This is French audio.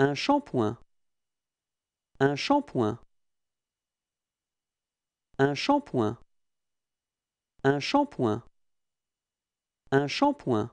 Un shampoing. Un shampoing. Un shampoing. Un shampoing. Un shampoing.